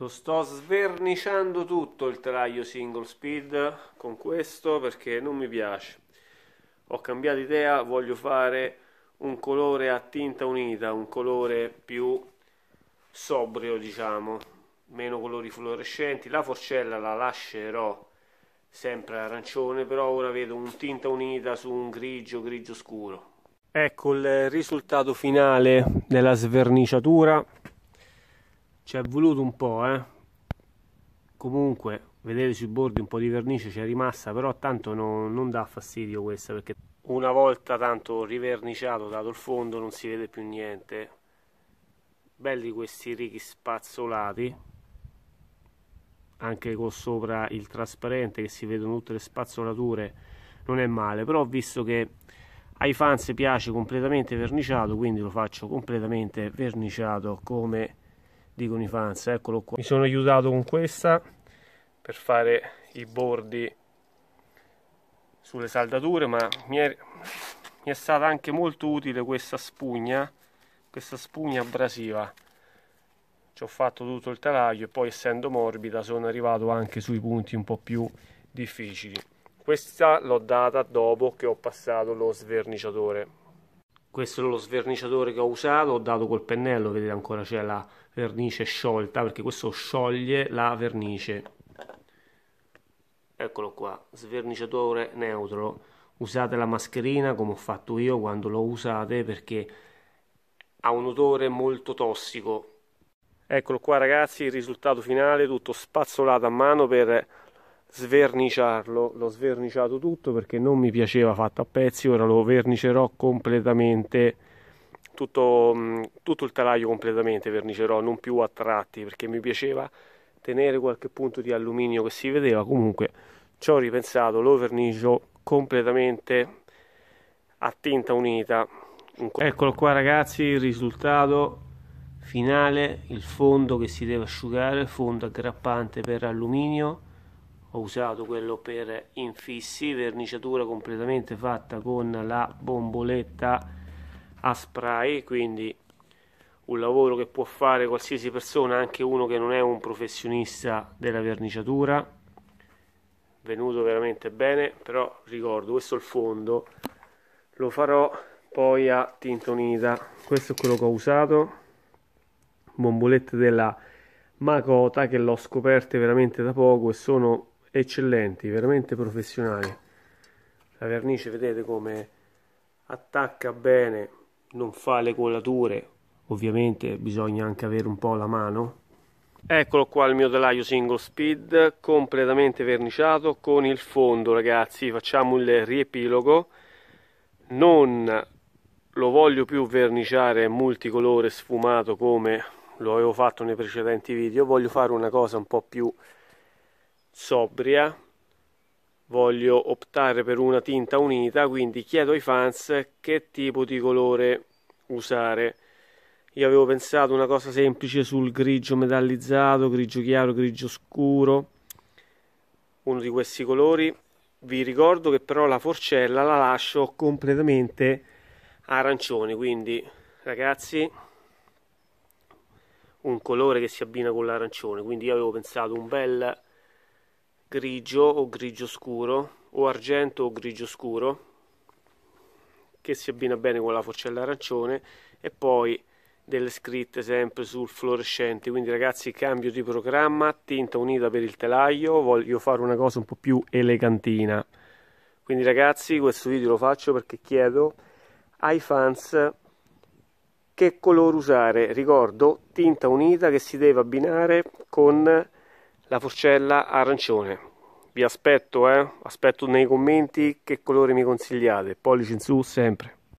Lo sto sverniciando tutto il telaio single speed con questo perché non mi piace. Ho cambiato idea, voglio fare un colore a tinta unita, un colore più sobrio diciamo, meno colori fluorescenti. La forcella la lascerò sempre arancione, però ora vedo un tinta unita su un grigio, grigio scuro. Ecco il risultato finale della sverniciatura ci è voluto un po', eh. Comunque, vedete sui bordi un po' di vernice c'è rimasta, però tanto no, non dà fastidio questa perché una volta tanto riverniciato, dato il fondo, non si vede più niente. Belli questi righi spazzolati, anche con sopra il trasparente che si vedono tutte le spazzolature, non è male, però ho visto che ai fans piace completamente verniciato, quindi lo faccio completamente verniciato come dicono i fans, eccolo qua. Mi sono aiutato con questa per fare i bordi sulle saldature, ma mi è, mi è stata anche molto utile questa spugna, questa spugna abrasiva. Ci ho fatto tutto il telaio e poi essendo morbida sono arrivato anche sui punti un po' più difficili. Questa l'ho data dopo che ho passato lo sverniciatore. Questo è lo sverniciatore che ho usato, ho dato col pennello, vedete ancora c'è la vernice sciolta perché questo scioglie la vernice eccolo qua sverniciatore neutro usate la mascherina come ho fatto io quando lo usate perché ha un odore molto tossico eccolo qua ragazzi il risultato finale tutto spazzolato a mano per sverniciarlo l'ho sverniciato tutto perché non mi piaceva fatto a pezzi ora lo vernicerò completamente tutto, mm, tutto il telaio completamente vernicerò, non più a tratti, perché mi piaceva tenere qualche punto di alluminio che si vedeva. Comunque ci ho ripensato, lo vernicio completamente a tinta unita. Eccolo qua ragazzi, il risultato finale, il fondo che si deve asciugare, fondo aggrappante per alluminio, ho usato quello per infissi, verniciatura completamente fatta con la bomboletta a spray, quindi un lavoro che può fare qualsiasi persona, anche uno che non è un professionista della verniciatura. Venuto veramente bene, però ricordo, questo è il fondo, lo farò poi a tinta unita. Questo è quello che ho usato, bombolette della Makota che l'ho scoperte veramente da poco e sono eccellenti, veramente professionali. La vernice vedete come attacca bene non fa le colature, ovviamente bisogna anche avere un po' la mano. Eccolo qua il mio telaio single speed completamente verniciato con il fondo ragazzi facciamo il riepilogo non lo voglio più verniciare multicolore sfumato come lo avevo fatto nei precedenti video voglio fare una cosa un po' più sobria voglio optare per una tinta unita, quindi chiedo ai fans che tipo di colore usare. Io avevo pensato una cosa semplice sul grigio metallizzato, grigio chiaro, grigio scuro, uno di questi colori. Vi ricordo che però la forcella la lascio completamente arancione, quindi ragazzi un colore che si abbina con l'arancione, quindi io avevo pensato un bel grigio o grigio scuro o argento o grigio scuro che si abbina bene con la forcella arancione e poi delle scritte sempre sul fluorescente quindi ragazzi cambio di programma tinta unita per il telaio voglio fare una cosa un po' più elegantina quindi ragazzi questo video lo faccio perché chiedo ai fans che colore usare ricordo tinta unita che si deve abbinare con la forcella arancione. Vi aspetto, eh? aspetto nei commenti che colore mi consigliate, pollice in su sempre.